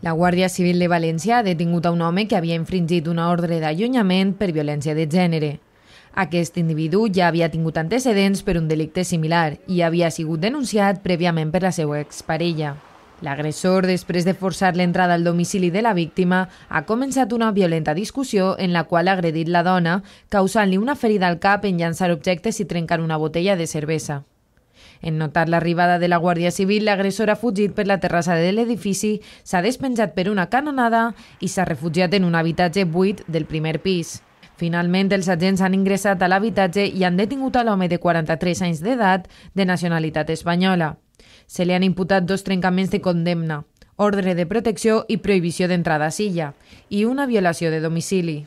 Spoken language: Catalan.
La Guàrdia Civil de València ha detingut a un home que havia infringit una ordre d'allunyament per violència de gènere. Aquest individu ja havia tingut antecedents per un delicte similar i havia sigut denunciat prèviament per la seva exparella. L'agressor, després de forçar l'entrada al domicili de la víctima, ha començat una violenta discussió en la qual ha agredit la dona, causant-li una ferida al cap en llançar objectes i trencar una botella de cervesa. En notar l'arribada de la Guàrdia Civil, l'agressor ha fugit per la terrassa de l'edifici, s'ha despenjat per una canonada i s'ha refugiat en un habitatge buit del primer pis. Finalment, els agents han ingressat a l'habitatge i han detingut a l'home de 43 anys d'edat de nacionalitat espanyola. Se li han imputat dos trencaments de condemna, ordre de protecció i prohibició d'entrada a Silla i una violació de domicili.